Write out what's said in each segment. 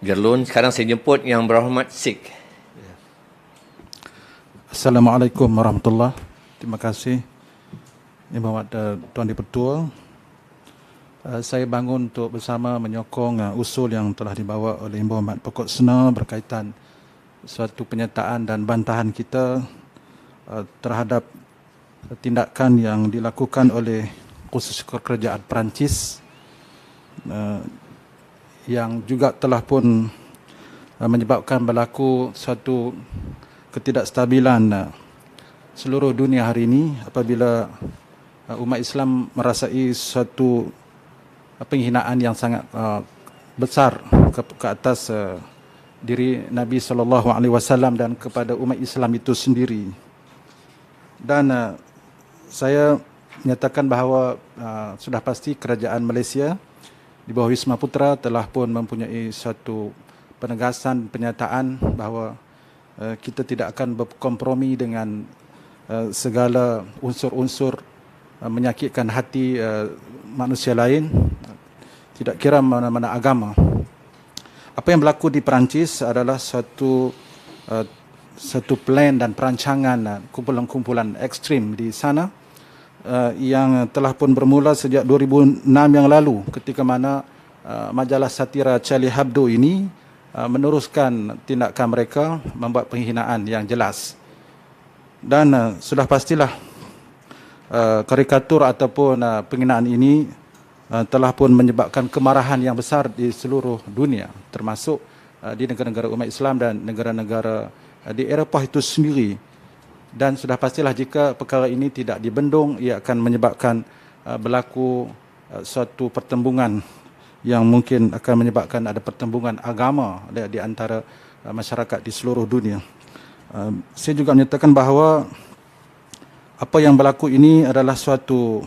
Jerlun. Sekarang saya jemput yang berahmat Sik. Assalamualaikum warahmatullahi Terima kasih. Ini bawa eh, Tuan Dipertua. Eh, saya bangun untuk bersama menyokong eh, usul yang telah dibawa oleh Imbu Ahmad Pokok Sena berkaitan suatu penyataan dan bantahan kita terhadap tindakan yang dilakukan oleh khusus kerajaan Perancis yang juga telah pun uh, menyebabkan berlaku satu ketidakstabilan uh, seluruh dunia hari ini apabila uh, umat Islam merasai satu penghinaan yang sangat besar ke atas diri Nabi sallallahu alaihi wasallam dan kepada umat Islam itu sendiri. Dan saya menyatakan bahawa sudah pasti kerajaan Malaysia di bawah Wisma Putra telah pun mempunyai satu penegasan pernyataan bahawa eh, kita tidak akan berkompromi dengan eh, segala unsur-unsur eh, menyakitkan hati manusia lain tidak kira mana-mana agama. Apa yang berlaku di Perancis adalah satu satu plan dan perancangan kumpulan-kumpulan ekstrim di sana uh, yang telah pun bermula sejak 2006 yang lalu ketika mana uh, majalah satira Charlie Hebdo ini uh, meneruskan tindakan mereka membuat penghinaan yang jelas. Dan uh, sudah pastilah uh, karikatur ataupun uh, penghinaan ini uh, telah pun menyebabkan kemarahan yang besar di seluruh dunia termasuk uh, di negara-negara umat Islam dan negara-negara uh, di Eropah itu sendiri dan sudah pastilah jika perkara ini tidak dibendung ia akan menyebabkan uh, berlaku uh, suatu pertembungan yang mungkin akan menyebabkan ada pertembungan agama di, di antara uh, masyarakat di seluruh dunia. Uh, saya juga menyatakan bahawa apa yang berlaku ini adalah suatu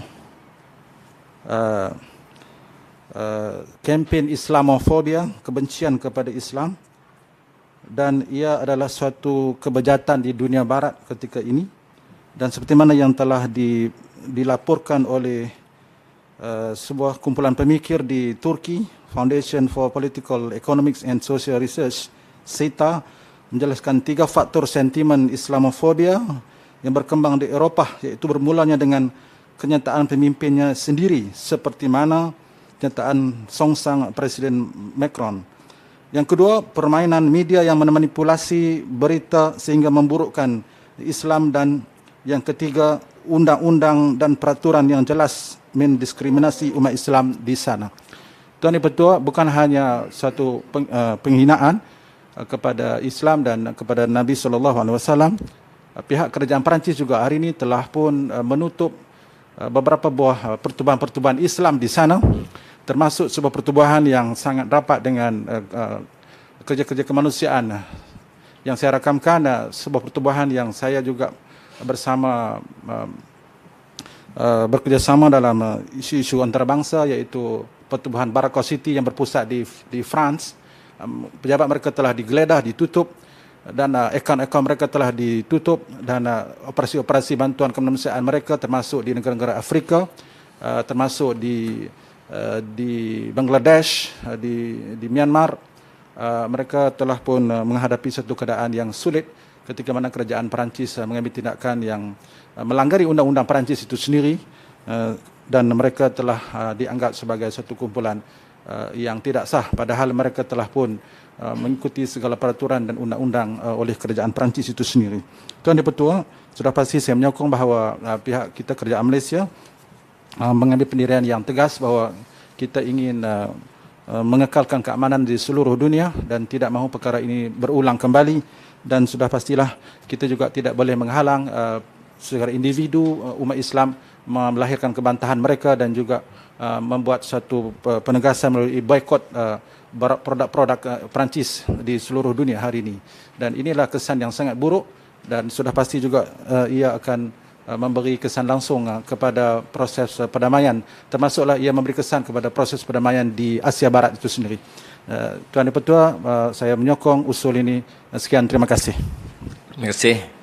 uh, uh, kempen Islamofobia, kebencian kepada Islam dan ia adalah suatu kebejatan di dunia barat ketika ini dan seperti mana yang telah di, dilaporkan oleh uh, sebuah kumpulan pemikir di Turki Foundation for Political Economics and Social Research SETA menjelaskan tiga faktor sentimen Islamofobia yang berkembang di Eropah iaitu bermulanya dengan kenyataan pemimpinnya sendiri seperti mana kenyataan songsang Presiden Macron yang kedua, permainan media yang memanipulasi berita sehingga memburukkan Islam dan yang ketiga, undang-undang dan peraturan yang jelas mendiskriminasi umat Islam di sana. Tuan Ibu Tua, bukan hanya satu eh, penghinaan eh, kepada Islam dan kepada Nabi sallallahu alaihi wasallam. Eh, pihak kerajaan Perancis juga hari ini telah pun menutup beberapa buah pertubuhan-pertubuhan Islam di sana termasuk sebuah pertubuhan yang sangat rapat dengan uh, kerja-kerja kemanusiaan yang saya rakamkan uh, sebuah pertubuhan yang saya juga bersama uh, uh, bekerjasama dalam uh, isu-isu antarabangsa iaitu pertubuhan Baraka City yang berpusat di di France um, pejabat mereka telah digeledah ditutup dan uh, akaun-akaun mereka telah ditutup dan uh, operasi-operasi bantuan kemanusiaan mereka termasuk di negara-negara Afrika uh, termasuk di Eh, di Bangladesh, uh, di di Myanmar, uh, mereka telah pun uh, menghadapi satu keadaan yang sulit ketika mana kerajaan Perancis uh, mengambil tindakan yang uh, melanggari undang-undang Perancis itu sendiri uh, dan mereka telah uh, dianggap sebagai satu kumpulan uh, yang tidak sah padahal mereka telah pun uh, mengikuti segala peraturan dan undang-undang uh, oleh kerajaan Perancis itu sendiri. Tuan Dipertua, sudah pasti saya menyokong bahawa uh, pihak kita kerajaan Malaysia Ah, mengambil pendirian yang tegas bahawa kita ingin uh, uh, mengekalkan keamanan di seluruh dunia dan tidak mahu perkara ini berulang kembali dan sudah pastilah kita juga tidak boleh menghalang uh, secara individu umat Islam melahirkan kebantahan mereka dan juga membuat satu penegasan melalui boykot produk-produk Perancis di seluruh dunia hari ini dan inilah kesan yang sangat buruk dan sudah pasti juga ia akan Uh, memberi kesan langsung uh, kepada proses uh, perdamaian termasuklah ia memberi kesan kepada proses perdamaian di Asia Barat itu sendiri. Tuan Dipertua, saya menyokong usul ini. Sekian, terima kasih. Terima kasih.